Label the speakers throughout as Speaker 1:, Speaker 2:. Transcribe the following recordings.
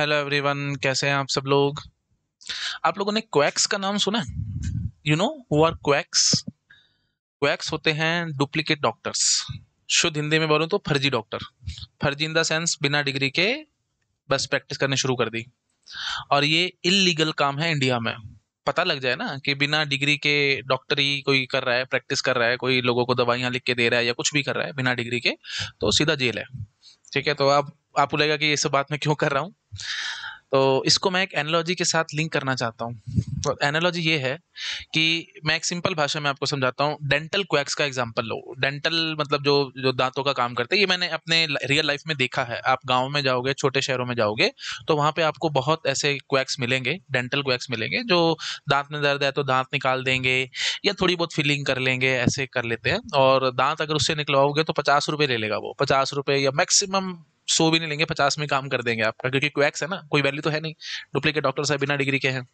Speaker 1: Hello everyone कैसे हैं आप सब लोग आप लोगों ने क्वैक्स का नाम सुना है you know who are quacks quacks होते हैं डुप्लीकेट डॉक्टर्स शुद्ध हिंदी में बोलूँ तो फर्जी डॉक्टर फर्जी इन द सेंस बिना डिग्री के बस प्रैक्टिस करने शुरू कर दी और ये इलीगल काम है इंडिया में पता लग जाए ना कि बिना डिग्री के डॉक्टर ही कोई कर रहा है प्रैक्टिस कर रहा है कोई लोगों को दवाइयाँ लिख के दे रहा है या कुछ भी कर रहा है बिना डिग्री के तो सीधा जेल है ठीक है तो आप आपको लगेगा कि ये सब बात मैं क्यों कर रहा हूँ तो इसको मैं एक एनालॉजी के साथ लिंक करना चाहता हूँ तो एनालॉजी ये है कि मैं एक सिंपल भाषा में आपको समझाता हूँ डेंटल क्वैक्स का एग्जांपल लो डेंटल मतलब जो जो दांतों का काम करते हैं ये मैंने अपने रियल लाइफ में देखा है आप गांव में जाओगे छोटे शहरों में जाओगे तो वहाँ पे आपको बहुत ऐसे क्वैक्स मिलेंगे डेंटल क्वैक्स मिलेंगे जो दांत में दर्द है तो दांत निकाल देंगे या थोड़ी बहुत फिलिंग कर लेंगे ऐसे कर लेते हैं और दांत अगर उससे निकलवाओगे तो पचास रुपये ले लेगा वो पचास रुपये या मैक्सिमम सो भी नहीं लेंगे पचास में काम कर देंगे आपका क्योंकि क्वैक्स है ना कोई वैल्यू तो है नहीं डुप्लीकेट डॉक्टर साहब बिना डिग्री के हैं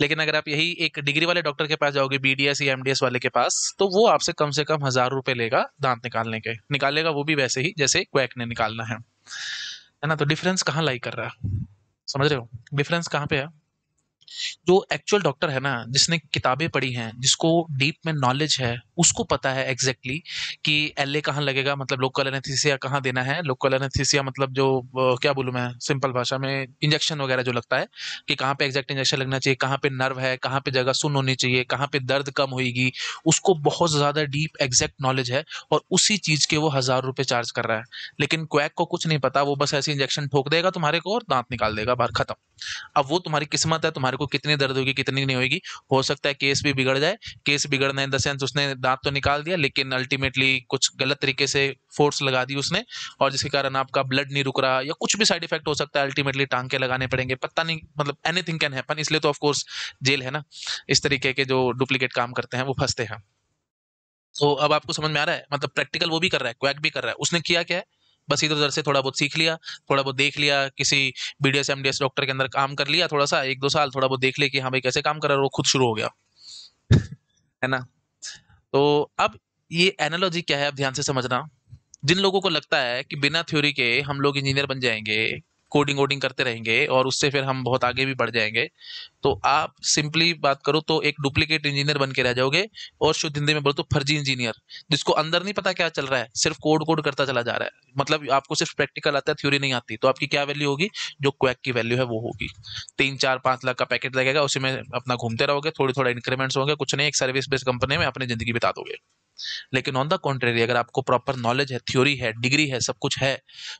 Speaker 1: लेकिन अगर आप यही एक डिग्री वाले डॉक्टर के पास जाओगे बी या एम वाले के पास तो वो आपसे कम से कम हज़ार रुपये लेगा दांत निकालने के निकालेगा वो भी वैसे ही जैसे क्वैक ने निकालना है है ना तो डिफरेंस कहाँ लाई कर रहा है समझ रहे हो डिफरेंस कहाँ पे है जो एक्चुअल डॉक्टर है ना जिसने किताबें पढ़ी हैं जिसको डीप में नॉलेज है उसको पता है एग्जैक्टली कि एल ए कहाँ लगेगा मतलब लोकल एनेथीसिया कहाँ देना है लोकल एनेथीसिया मतलब जो क्या बोलूँ मैं सिंपल भाषा में इंजेक्शन वगैरह जो लगता है कि कहाँ पे एग्जैक्ट इंजेक्शन लगना चाहिए कहाँ पे नर्व है कहाँ पे जगह सुन होनी चाहिए कहाँ पे दर्द कम होगी उसको बहुत ज़्यादा डीप एग्जैक्ट नॉलेज है और उसी चीज़ के वो हज़ार रुपये चार्ज कर रहा है लेकिन क्वैक को कुछ नहीं पता वो बस ऐसे इंजेक्शन ठोक देगा तुम्हारे को और दांत निकाल देगा बाहर ख़त्म अब वो तुम्हारी किस्मत है तुम्हारे को कितनी दर्द होगी कितनी नहीं होगी हो सकता है केस भी बिगड़ जाए केस बिगड़ना इन द सेंस उसने दांत तो निकाल दिया लेकिन अल्टीमेटली कुछ गलत तरीके से फोर्स लगा दी उसने और जिसके कारण आपका ब्लड नहीं रुक रहा या कुछ भी साइड इफेक्ट हो सकता है अल्टीमेटली टांके लगाने पड़ेंगे पता नहीं मतलब एनीथिंग कैन हैपन इसलिए तो ऑफकोर्स जेल है ना इस तरीके के जो डुप्लीकेट काम करते हैं वो फंसते हैं तो अब आपको समझ में आ रहा है मतलब प्रैक्टिकल वो भी कर रहा है क्वैक भी कर रहा है उसने किया क्या है बस इधर उधर से थोड़ा बहुत सीख लिया थोड़ा बहुत देख लिया किसी B D S M D S doctor के अंदर काम कर लिया थोड़ा सा एक दो साल थोड़ा बहुत देख लिया कि हाँ भाई कैसे काम कर रहा है वो खुद शुरू हो गया है ना तो अब ये एनालॉजी क्या है अब ध्यान से समझना जिन लोगों को लगता है कि बिना थ्योरी के हम लोग इंजीनियर बन जाएंगे कोडिंग वोडिंग करते रहेंगे और उससे फिर हम बहुत आगे भी बढ़ जाएंगे तो आप सिंपली बात करो तो एक डुप्लीकेट इंजीनियर बन के रह जाओगे और शुद्ध हिंदी में बोलो तो फर्जी इंजीनियर जिसको अंदर नहीं पता क्या चल रहा है सिर्फ कोड कोड करता चला जा रहा है मतलब आपको सिर्फ प्रैक्टिकल आता है थ्योरी नहीं आती तो आपकी क्या वैल्यू होगी जो क्वैक की वैल्यू है वो होगी तीन चार पाँच लाख का पैकेट लगेगा उसी में अपना घूमते रहोगे थोड़ी थोड़ा इंक्रीमेंट्स होंगे कुछ नहीं एक सर्विस बेस्ड कंपनी में अपनी जिंदगी बिता दोगे लेकिन ऑन द कॉन्ट्रेरी अगर आपको प्रॉपर नॉलेज है थ्योरी है डिग्री है सब कुछ है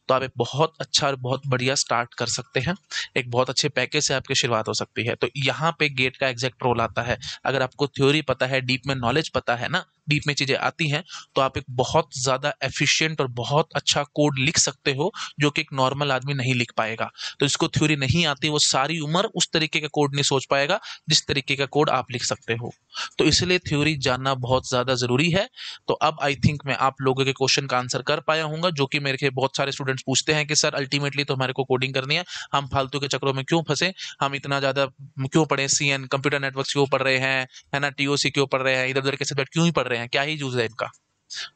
Speaker 1: तो आप एक बहुत अच्छा और बहुत बढ़िया स्टार्ट कर सकते हैं एक बहुत अच्छे पैकेज से आपकी शुरुआत हो सकती है तो यहाँ पे गेट का एग्जैक्ट रोल आता है अगर आपको थ्योरी पता है डीप में नॉलेज पता है ना डीप में चीज़ें आती हैं तो आप एक बहुत ज़्यादा एफिशिएंट और बहुत अच्छा कोड लिख सकते हो जो कि एक नॉर्मल आदमी नहीं लिख पाएगा तो इसको थ्योरी नहीं आती वो सारी उम्र उस तरीके का कोड नहीं सोच पाएगा जिस तरीके का कोड आप लिख सकते हो तो इसलिए थ्योरी जानना बहुत ज़्यादा ज़रूरी है तो अब आई थिंक मैं आप लोगों के क्वेश्चन का आंसर कर पाया हूँ जो कि मेरे बहुत सारे स्टूडेंट्स पूछते हैं कि सर अल्टीमेटली तो हमारे को कोडिंग करनी है हम फालतू के चक्रों में क्यों फंसे हम इतना ज़्यादा क्यों पढ़े सी कंप्यूटर नेटवर्क क्यों पढ़ रहे हैं है ना टी क्यों पढ़ रहे हैं इधर उधर के सब्जेक्ट क्यों ही पढ़ रहे रहे हैं क्या ही यूज़ है इनका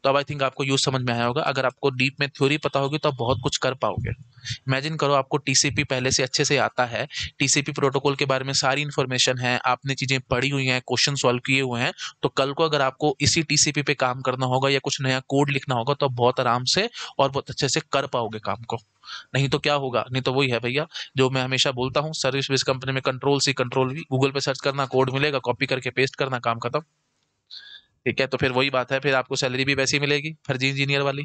Speaker 1: तो अब आई थिंक आपको यूज समझ में आया होगा अगर आपको डीप में थ्योरी पता होगी तो आप बहुत कुछ कर पाओगे इमेजिन करो आपको टीसीपी पहले से अच्छे से आता है टीसीपी प्रोटोकॉल के बारे में सारी इन्फॉर्मेशन है आपने चीज़ें पढ़ी हुई हैं क्वेश्चन सॉल्व किए हुए हैं तो कल को अगर आपको इसी टीसीपी पे काम करना होगा या कुछ नया कोड लिखना होगा तो आप बहुत आराम से और बहुत अच्छे से कर पाओगे काम को नहीं तो क्या होगा नहीं तो वही है भैया जो मैं हमेशा बोलता हूँ सर्विस कंपनी में control C control V Google पे सर्च करना कोड मिलेगा कॉपी करके पेस्ट करना काम खत्म ठीक है तो फिर वही बात है फिर आपको सैलरी भी वैसी मिलेगी फर्जी इंजीनियर वाली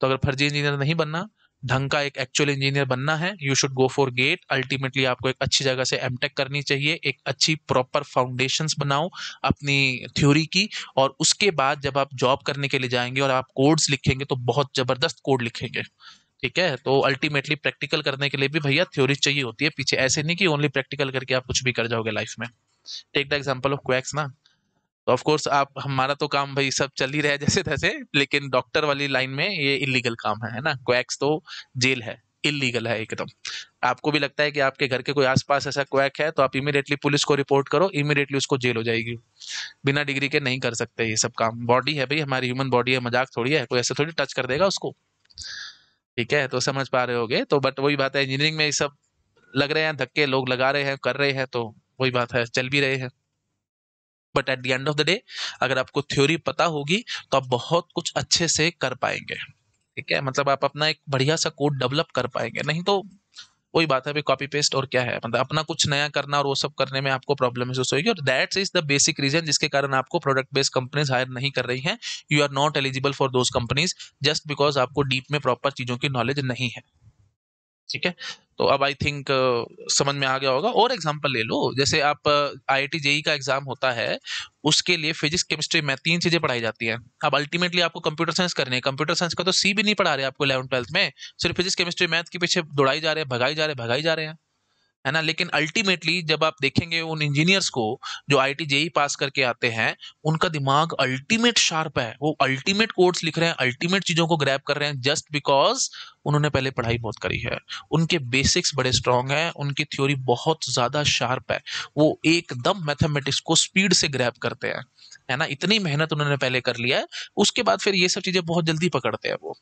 Speaker 1: तो अगर फर्जी इंजीनियर नहीं बनना ढंग का एक एक्चुअल इंजीनियर बनना है you should go for GATE ultimately आपको एक अच्छी जगह से एम करनी चाहिए एक अच्छी प्रॉपर फाउंडेशंस बनाओ अपनी थ्योरी की और उसके बाद जब आप जॉब करने के लिए जाएंगे और आप कोड्स लिखेंगे तो बहुत ज़बरदस्त कोड लिखेंगे ठीक है तो अल्टीमेटली प्रैक्टिकल करने के लिए भी भैया थ्योरी चाहिए होती है पीछे ऐसे नहीं कि ओनली प्रैक्टिकल करके आप कुछ भी कर जाओगे लाइफ में take the example of quacks ना तो ऑफ कोर्स आप हमारा तो काम भाई सब चल ही रहा है जैसे तैसे लेकिन डॉक्टर वाली लाइन में ये इलीगल काम है है ना क्वैक्स तो जेल है इलीगल है एकदम आपको भी लगता है कि आपके घर के कोई आसपास ऐसा क्वैक है तो आप इमीडिएटली पुलिस को रिपोर्ट करो इमीडिएटली उसको जेल हो जाएगी बिना डिग्री के नहीं कर सकते ये सब काम बॉडी है भाई हमारी ह्यूमन बॉडी है मजाक थोड़ी है कोई ऐसे थोड़ी टच कर देगा उसको ठीक है तो समझ पा रहे होगे तो बट वही बात है इंजीनियरिंग में ये सब लग रहे हैं धक्के लोग लगा रहे हैं कर रहे हैं तो वही बात है चल भी रहे हैं but at the end of the day अगर आपको थ्योरी पता होगी तो आप बहुत कुछ अच्छे से कर पाएंगे ठीक है मतलब आप अपना एक बढ़िया सा कोड डेवलप कर पाएंगे नहीं तो वही बात है भी कॉपी पेस्ट और क्या है मतलब अपना कुछ नया करना और वो सब करने में आपको प्रॉब्लम महसूस होगी और that is the basic reason जिसके कारण आपको प्रोडक्ट बेस्ड कंपनीज हायर नहीं कर रही हैं you are not eligible for those companies just because आपको डीप में प्रॉपर चीज़ों की नॉलेज नहीं है ठीक है तो अब आई थिंक uh, समझ में आ गया होगा और एग्जाम्पल ले लो जैसे आप आई uh, जेई का एग्जाम होता है उसके लिए फिजिक्स केमिस्ट्री मैथ तीन चीजें पढ़ाई जाती हैं अब अल्टीमेटली आपको कंप्यूटर साइंस करने कंप्यूटर साइंस का तो सी भी नहीं पढ़ा रहे आपको इलेवन ट्वेल्थ में सिर्फ फिजिक्स केमिस्ट्री मैथ के पीछे दौड़ाई जा रहे हैं भगाई जा रहे हैं भगाई जा रहे हैं है ना लेकिन अल्टीमेटली जब आप देखेंगे उन इंजीनियर्स को जो आई टी जेई पास करके आते हैं उनका दिमाग अल्टीमेट शार्प है वो अल्टीमेट कोर्स लिख रहे हैं अल्टीमेट चीज़ों को ग्रैप कर रहे हैं जस्ट बिकॉज उन्होंने पहले पढ़ाई बहुत करी है उनके बेसिक्स बड़े स्ट्रांग हैं उनकी थ्योरी बहुत ज़्यादा शार्प है वो एकदम मैथमेटिक्स को स्पीड से ग्रैप करते हैं है ना इतनी मेहनत उन्होंने पहले कर लिया है उसके बाद फिर ये सब चीज़ें बहुत जल्दी पकड़ते हैं वो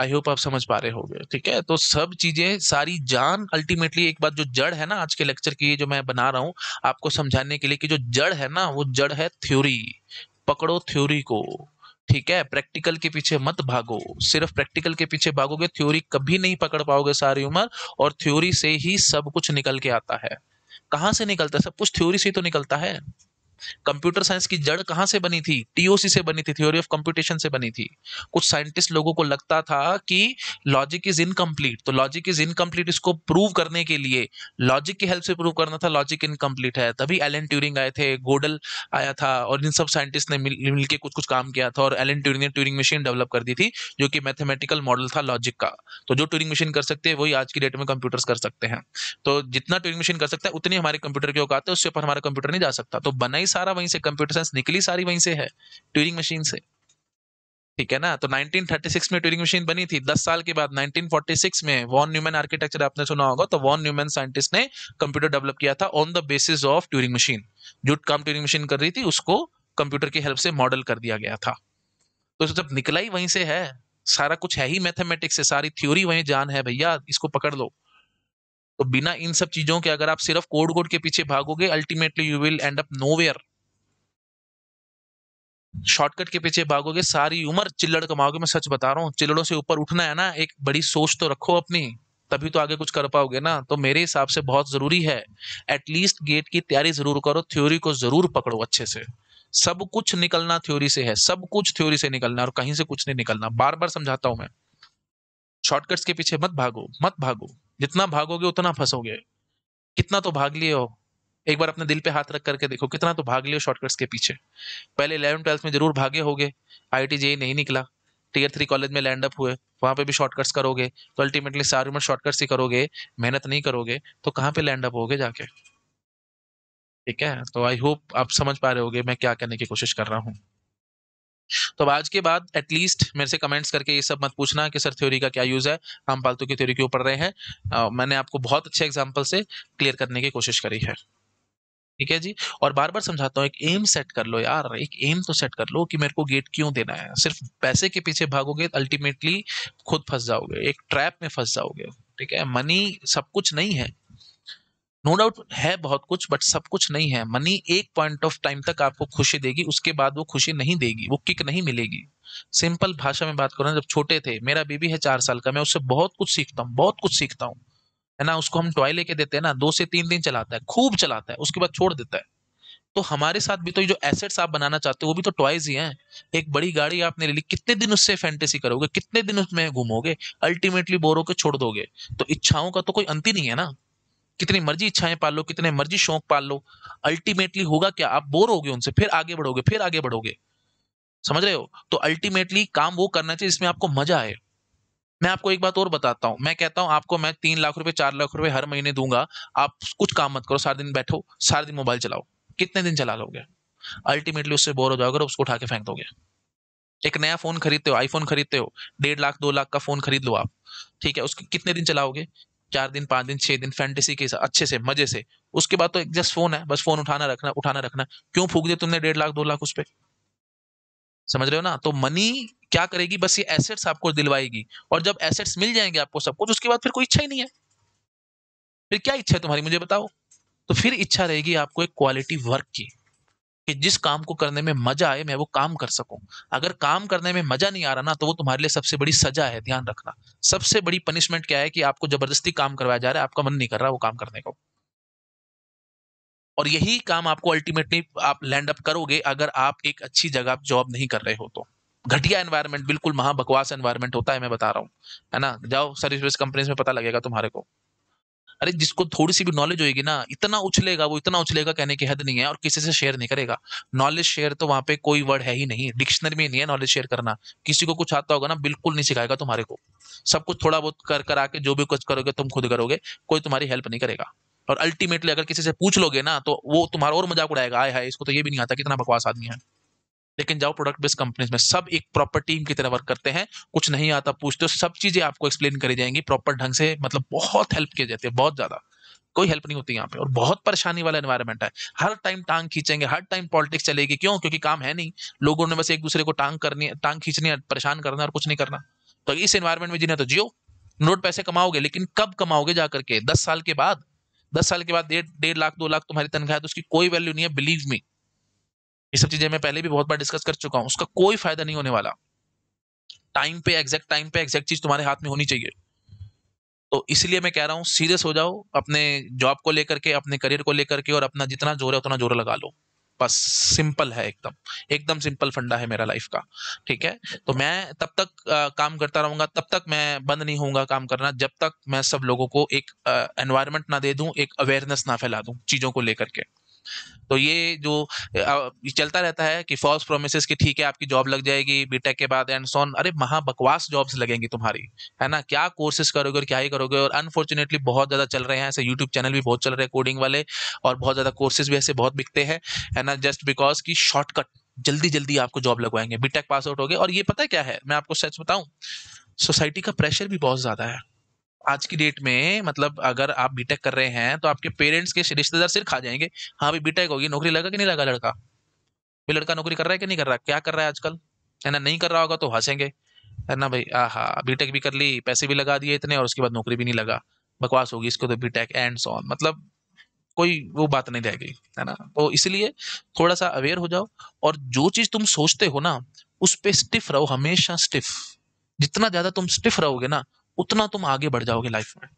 Speaker 1: आई होप आप समझ पा रहे होंगे ठीक है तो सब चीजें सारी जान अल्टीमेटली एक बात जो जड़ है ना आज के लेक्चर की जो मैं बना रहा हूँ आपको समझाने के लिए कि जो जड़ है ना वो जड़ है थ्योरी पकड़ो थ्योरी को ठीक है प्रैक्टिकल के पीछे मत भागो सिर्फ प्रैक्टिकल के पीछे भागोगे थ्योरी कभी नहीं पकड़ पाओगे सारी उम्र और थ्योरी से ही सब कुछ निकल के आता है कहाँ से निकलता है सब कुछ थ्योरी से ही तो निकलता है कंप्यूटर साइंस की जड़ कहां से बनी थी टीओसी से बनी थी थ्योरी ऑफ कंप्यूटेशन से बनी थी कुछ साइंटिस्ट लोगों को लगता था कि लॉजिक इज इनकम्प्लीट तो लॉजिक इज इनकम्प्लीट इसको प्रूव करने के लिए लॉजिक की हेल्प से प्रूव करना था लॉजिक इनकम्प्लीट है तभी एलन ट्यूरिंग आए थे गोडल आया था और इन सब साइंटिस्ट ने मिल, कुछ कुछ काम किया था और एलन ट्यूरिंग ने ट्यूरिंग मशीन डेवलप कर दी थी जो कि मैथमेटिकल मॉडल था लॉजिक का तो जो ट्यूरिंग मशीन कर सकते हैं वही आज की डेट में कंप्यूटर्स कर सकते हैं तो जितना ट्यूरिंग मशीन कर सकता है उतनी हमारे कंप्यूटर की औकात है उससे ऊपर हमारा कंप्यूटर नहीं जा सकता तो बना सारा वहीं से कंप्यूटर साइंस निकली सारी वहीं से है ट्यूरिंग मशीन से ठीक है ना तो 1936 में ट्यूरिंग मशीन बनी थी 10 साल के बाद 1946 में वॉन न्यूमैन आर्किटेक्चर आपने सुना होगा तो वॉन न्यूमैन साइंटिस्ट ने कंप्यूटर डेवलप किया था on the basis of Turing machine जो काम ट्यूरिंग मशीन कर रही थी उसको कंप्यूटर की हेल्प से मॉडल कर दिया गया था तो जब निकला ही वहीं से है सारा कुछ है ही मैथमेटिक्स से सारी थ्योरी वहीं जान है भैया इसको पकड़ लो तो बिना इन सब चीजों के अगर आप सिर्फ कोड कोड के पीछे भागोगे ultimately you will end up nowhere shortcut के पीछे भागोगे सारी उम्र चिल्लड़ कमाओगे मैं सच बता रहा हूँ चिल्लड़ों से ऊपर उठना है ना एक बड़ी सोच तो रखो अपनी तभी तो आगे कुछ कर पाओगे ना तो मेरे हिसाब से बहुत जरूरी है एटलीस्ट गेट की तैयारी जरूर करो थ्योरी को जरूर पकड़ो अच्छे से सब कुछ निकलना थ्योरी से है सब कुछ थ्योरी से निकलना और कहीं से कुछ नहीं निकलना बार बार समझाता हूं मैं शॉर्टकट्स के पीछे मत भागो मत भागो जितना भागोगे उतना फंसोगे कितना तो भाग लिए हो एक बार अपने दिल पे हाथ रख करके देखो कितना तो भाग लियो शॉर्टकट्स के पीछे पहले इलेवन ट्वेल्थ में जरूर भागे होगे आई टी जेई नहीं निकला टीयर थ्री कॉलेज में लैंड अप हुए वहां पे भी शॉर्टकट्स करोगे तो अल्टीमेटली सारी उम्र शॉर्टकट्स ही करोगे मेहनत नहीं करोगे तो कहाँ पे लैंड अप होगे जाके ठीक है तो आई होप आप समझ पा रहे होगे मैं क्या करने की कोशिश कर रहा हूँ तो अब आज के बाद एटलीस्ट मेरे से कमेंट्स करके ये सब मत पूछना कि सर थ्योरी का क्या यूज़ है हम पालतू की थ्योरी क्यों पढ़ रहे हैं मैंने आपको बहुत अच्छे एग्जाम्पल से क्लियर करने की कोशिश करी है ठीक है जी और बार बार समझाता हूँ एक एम सेट कर लो यार एक एम तो सेट कर लो कि मेरे को गेट क्यों देना है सिर्फ पैसे के पीछे भागोगे अल्टीमेटली खुद फंस जाओगे एक ट्रैप में फंस जाओगे ठीक है मनी सब कुछ नहीं है नो डाउट है बहुत कुछ बट सब कुछ नहीं है मनी एक पॉइंट ऑफ टाइम तक आपको खुशी देगी उसके बाद वो खुशी नहीं देगी वो किक नहीं मिलेगी सिंपल भाषा में बात करूँ जब छोटे थे मेरा बेबी है चार साल का मैं उससे बहुत कुछ सीखता हूँ बहुत कुछ सीखता हूँ है ना उसको हम टॉय लेके देते हैं ना दो से तीन दिन चलाता है खूब चलाता है उसके बाद छोड़ देता है तो हमारे साथ भी तो जो एसेट्स आप बनाना चाहते हो वो भी तो टॉयज ही हैं एक बड़ी गाड़ी आपने ले ली कितने दिन उससे फैंटेसी करोगे कितने दिन उसमें घूमोगे अल्टीमेटली बोर होकर छोड़ दोगे तो इच्छाओं का तो कोई अंत ही नहीं है ना कितनी मर्जी इच्छाएं पाल लो कितने मर्जी शौक पाल लो अल्टीमेटली होगा क्या आप बोर होगे उनसे फिर आगे बढ़ोगे फिर आगे बढ़ोगे समझ रहे हो तो अल्टीमेटली काम वो करना चाहिए जिसमें आपको मजा आए मैं आपको एक बात और बताता हूँ मैं कहता हूं आपको मैं तीन लाख रुपए चार लाख रुपए हर महीने दूंगा आप कुछ काम मत करो सारे दिन बैठो सारे दिन मोबाइल चलाओ कितने दिन चला लोगे अल्टीमेटली उससे बोर हो जाओगे और उसको उठा के फेंक दोगे एक नया फोन खरीदते हो आईफोन खरीदते हो डेढ़ लाख दो लाख का फोन खरीद लो आप ठीक है उसके कितने दिन चलाओगे चार दिन पाँच दिन छः दिन फैंटेसी के साथ अच्छे से मजे से उसके बाद तो एक जस्ट फोन है बस फोन उठाना रखना उठाना रखना क्यों फूक दिया तुमने डेढ़ लाख दो लाख उस पर समझ रहे हो ना तो मनी क्या करेगी बस ये एसेट्स आपको दिलवाएगी और जब एसेट्स मिल जाएंगे आपको सब कुछ उसके बाद फिर कोई इच्छा ही नहीं है फिर क्या इच्छा है तुम्हारी मुझे बताओ तो फिर इच्छा रहेगी आपको एक क्वालिटी वर्क की कि जिस काम को करने में मजा आए मैं वो काम कर सकूं अगर काम करने में मजा नहीं आ रहा ना तो वो तुम्हारे लिए सबसे बड़ी सजा है ध्यान रखना सबसे बड़ी पनिशमेंट क्या है कि आपको जबरदस्ती काम करवाया जा रहा है आपका मन नहीं कर रहा वो काम करने को और यही काम आपको अल्टीमेटली आप लैंड अप करोगे अगर आप एक अच्छी जगह जॉब नहीं कर रहे हो तो घटिया एनवायरमेंट बिल्कुल महा बकवास एनवायरमेंट होता है मैं बता रहा हूँ है ना जाओ सर्विस कंपनीज में पता लगेगा तुम्हारे को अरे जिसको थोड़ी सी भी नॉलेज होगी ना इतना उछलेगा वो इतना उछलेगा कहने की हद नहीं है और किसी से शेयर नहीं करेगा नॉलेज शेयर तो वहाँ पे कोई वर्ड है ही नहीं डिक्शनरी में नहीं है नॉलेज शेयर करना किसी को कुछ आता होगा ना बिल्कुल नहीं सिखाएगा तुम्हारे को सब कुछ थोड़ा बहुत कर कर आके जो भी कुछ करोगे तुम खुद करोगे कोई तुम्हारी हेल्प नहीं करेगा और अल्टीमेटली अगर किसी से पूछ लोगे ना तो वो तुम्हारा और मजाक उड़ाएगा आए हाय इसको तो ये भी नहीं आता कितना बकवास आदमी है लेकिन जाओ प्रोडक्ट बेस्ड कंपनीज में सब एक प्रॉपर टीम की तरह वर्क करते हैं कुछ नहीं आता पूछते हो सब चीजें आपको एक्सप्लेन करी जाएंगी प्रॉपर ढंग से मतलब बहुत हेल्प किए जाते हैं बहुत ज्यादा कोई हेल्प नहीं होती यहाँ पे और बहुत परेशानी वाला एनवायरमेंट है हर टाइम टांग खींचेंगे हर टाइम पॉलिटिक्स चलेगी क्यों क्योंकि काम है नहीं लोगों ने बस एक दूसरे को टांग करनी है टांग खींचनी है परेशान करना और कुछ नहीं करना तो इस एनवायरमेंट में जीना तो जियो नोट पैसे कमाओगे लेकिन कब कमाओगे जाकर के दस साल के बाद दस साल के बाद डेढ़ डेढ़ लाख दो लाख तुम्हारी तनख्वाह है तो उसकी कोई वैल्यू नहीं है बिलीव मी ये सब चीजें मैं पहले भी बहुत बार डिस्कस कर चुका हूँ उसका कोई फायदा नहीं होने वाला टाइम पे एग्जैक्ट टाइम पे एग्जैक्ट चीज तुम्हारे हाथ में होनी चाहिए तो इसलिए मैं कह रहा हूँ सीरियस हो जाओ अपने जॉब को लेकर के अपने करियर को लेकर के और अपना जितना जोर है उतना जोर लगा लो बस सिंपल है एकदम एकदम सिंपल फंडा है मेरा लाइफ का ठीक है तो मैं तब तक आ, काम करता रहूंगा तब तक मैं बंद नहीं होऊंगा काम करना जब तक मैं सब लोगों को एक एनवायरमेंट ना दे दूं एक अवेयरनेस ना फैला दूं चीजों को लेकर के तो ये जो चलता रहता है कि फॉल्स प्रोमिस की ठीक है आपकी जॉब लग जाएगी बीटेक के बाद एंड सोन अरे महा बकवास जॉब्स लगेंगी तुम्हारी है ना क्या कोर्सेज करोगे और क्या ही करोगे और अनफॉर्चुनेटली बहुत ज़्यादा चल रहे हैं ऐसे यूट्यूब चैनल भी बहुत चल रहे हैं कोडिंग वाले और बहुत ज़्यादा कोर्सेज भी ऐसे बहुत बिकते हैं है ना जस्ट बिकॉज की शॉर्टकट जल्दी जल्दी आपको जॉब लगवाएंगे बीटेक पास आउट हो गए और ये पता क्या है मैं आपको सच बताऊं सोसाइटी का प्रेशर भी बहुत ज़्यादा है आज की डेट में मतलब अगर आप बीटेक कर रहे हैं तो आपके पेरेंट्स के रिश्तेदार सिर खा जाएंगे हाँ भी बीटेक होगी नौकरी लगा कि नहीं लगा लड़का भी लड़का नौकरी कर रहा है कि नहीं कर रहा क्या कर रहा है आजकल है ना नहीं कर रहा होगा तो हंसेंगे है ना भाई आ हा बीटेक भी कर ली पैसे भी लगा दिए इतने और उसके बाद नौकरी भी नहीं लगा बकवास होगी इसको तो बीटेक एंड सॉन मतलब कोई वो बात नहीं रह गई है ना तो इसलिए थोड़ा सा अवेयर हो जाओ और जो चीज तुम सोचते हो ना उस पर स्टिफ रहो हमेशा स्टिफ जितना ज्यादा तुम स्टिफ रहोगे ना उतना तुम आगे बढ़ जाओगे लाइफ में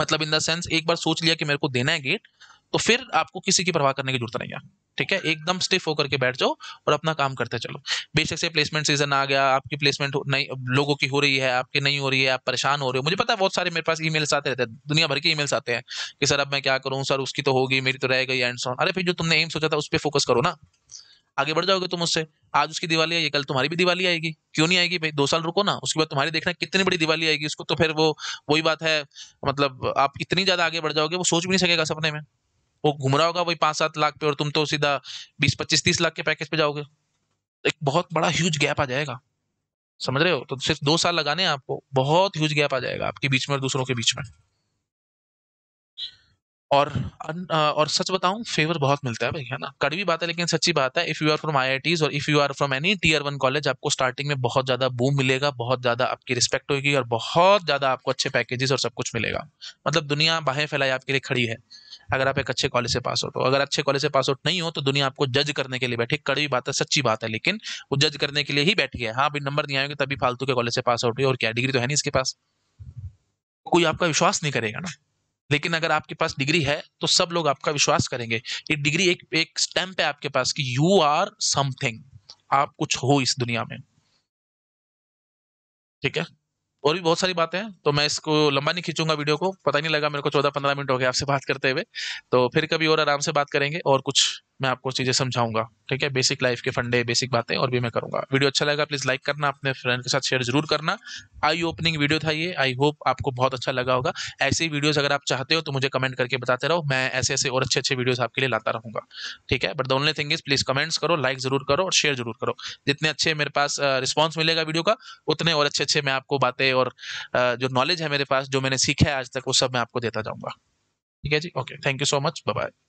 Speaker 1: मतलब इन द सेंस एक बार सोच लिया कि मेरे को देना है गेट तो फिर आपको किसी की परवाह करने की जरूरत नहीं है ठीक है एकदम स्टिफ होकर के बैठ जाओ और अपना काम करते चलो बेशक से प्लेसमेंट सीजन आ गया आपकी प्लेसमेंट नहीं लोगों की हो रही है आपकी नहीं हो रही है आप परेशान हो रहे हो मुझे पता है बहुत सारे मेरे पास मेल्स आते रहते हैं दुनिया भर के मेल्स आते हैं कि सर अब मैं क्या करूँ सर उसकी तो होगी मेरी तो रह गई एंड सॉन अरे फिर जो तुमने एम सोचा था उस पर फोकस करो ना आगे बढ़ जाओगे तुम उससे आज उसकी दिवाली आई कल तुम्हारी भी दिवाली आएगी क्यों नहीं आएगी भाई दो साल रुको ना उसके बाद तुम्हारी देखना कितनी बड़ी दिवाली आएगी उसको तो फिर वो वही बात है मतलब आप इतनी ज्यादा आगे बढ़ जाओगे वो सोच भी नहीं सकेगा सपने में वो घूम रहा होगा वही पांच सात लाख पे और तुम तो सीधा बीस पच्चीस तीस लाख के पैकेज पे जाओगे एक बहुत बड़ा ह्यूज गैप आ जाएगा समझ रहे हो तो सिर्फ दो साल लगाने आपको बहुत ह्यूज गैप आ जाएगा आपके बीच में और दूसरों के बीच में और और सच बताऊं फेवर बहुत मिलता है भाई है ना कड़वी बात है लेकिन सच्ची बात है if you are from I और if you are from any tier one college आपको स्टार्टिंग में बहुत ज़्यादा बूम मिलेगा बहुत ज़्यादा आपकी रिस्पेक्ट होगी और बहुत ज़्यादा आपको अच्छे पैकेजेस और सब कुछ मिलेगा मतलब दुनिया बाहें फैलाई आपके लिए खड़ी है अगर आप एक अच्छे कॉलेज से पास आउट हो तो। अगर अच्छे कॉलेज से पास आउट नहीं हो तो दुनिया आपको जज करने के लिए बैठी कड़वी बात है सच्ची बात है लेकिन वो जज करने के लिए ही बैठी है हाँ अभी नंबर नहीं आएंगे तभी फालतू के कॉलेज से पास आउट हुई और क्या डिग्री तो है नहीं इसके पास कोई आपका विश्वास नहीं करेगा ना लेकिन अगर आपके पास डिग्री है तो सब लोग आपका विश्वास करेंगे ये डिग्री एक एक स्टैंप है आपके पास कि यू आर समथिंग आप कुछ हो इस दुनिया में ठीक है और भी बहुत सारी बातें हैं तो मैं इसको लंबा नहीं खींचूंगा वीडियो को पता नहीं लगा मेरे को चौदह पंद्रह मिनट हो गए आपसे बात करते हुए तो फिर कभी और आराम से बात करेंगे और कुछ मैं आपको चीज़ें समझाऊंगा ठीक है बेसिक लाइफ के फंडे बेसिक बातें और भी मैं करूंगा वीडियो अच्छा लगा प्लीज़ लाइक करना अपने फ्रेंड के साथ शेयर जरूर करना आई ओपनिंग वीडियो था ये आई होप आपको बहुत अच्छा लगा होगा ऐसे ही वीडियोज़ अगर आप चाहते हो तो मुझे कमेंट करके बताते रहो मैं ऐसे ऐसे और अच्छे अच्छे वीडियोज़ आपके लिए लाता रहूँगा ठीक है but the only thing is please comments करो लाइक ज़रूर करो और शेयर जरूर करो जितने अच्छे मेरे पास रिस्पॉन्स मिलेगा वीडियो का उतने और अच्छे अच्छे मैं आपको बातें और जो नॉलेज है मेरे पास जो मैंने सीखा है आज तक वो सब मैं आपको देता जाऊँगा ठीक है जी okay thank you so much bye